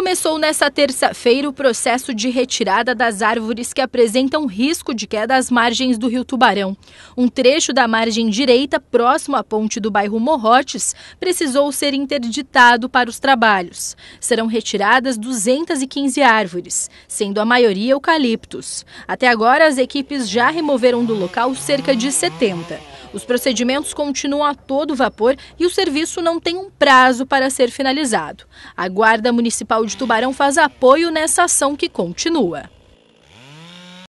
Começou nesta terça-feira o processo de retirada das árvores que apresentam risco de queda às margens do Rio Tubarão. Um trecho da margem direita, próximo à ponte do bairro Morrotes, precisou ser interditado para os trabalhos. Serão retiradas 215 árvores, sendo a maioria eucaliptos. Até agora, as equipes já removeram do local cerca de 70. Os procedimentos continuam a todo vapor e o serviço não tem um prazo para ser finalizado. A Guarda Municipal Tubarão faz apoio nessa ação que continua.